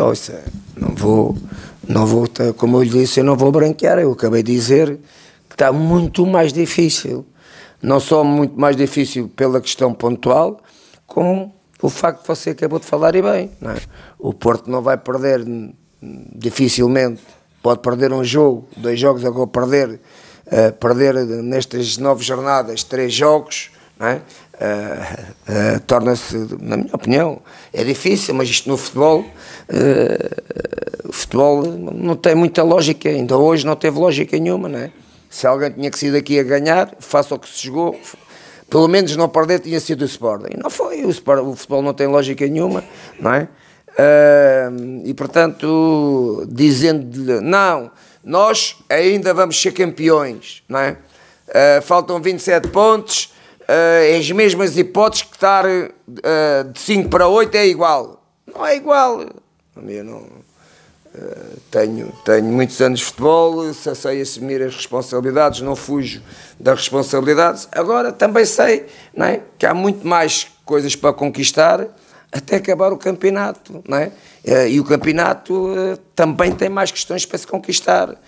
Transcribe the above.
Ouça, é, não vou, não vou, como eu lhe disse, eu não vou branquear. Eu acabei de dizer que está muito mais difícil. Não só muito mais difícil pela questão pontual, como o facto de você acabou de falar e bem. É? O Porto não vai perder dificilmente. Pode perder um jogo, dois jogos, agora perder, uh, perder nestas nove jornadas três jogos é? uh, uh, torna-se, na minha opinião, é difícil, mas isto no futebol, uh, o futebol não tem muita lógica, ainda hoje não teve lógica nenhuma, não é? Se alguém tinha que sair daqui a ganhar, faça o que se chegou, pelo menos não perder tinha sido o Sporting. Não foi, o, o futebol não tem lógica nenhuma, não é? e portanto, dizendo-lhe, não, nós ainda vamos ser campeões, não é? faltam 27 pontos, uh, as mesmas hipóteses que estar uh, eh, de 5 para 8 é igual. Não é igual. Eu não, uh, tenho, tenho muitos anos de futebol, sei assumir as responsabilidades, não fujo das responsabilidades. Agora também sei não é? que há muito mais coisas para conquistar até acabar o campeonato. Não é? E o campeonato também tem mais questões para se conquistar.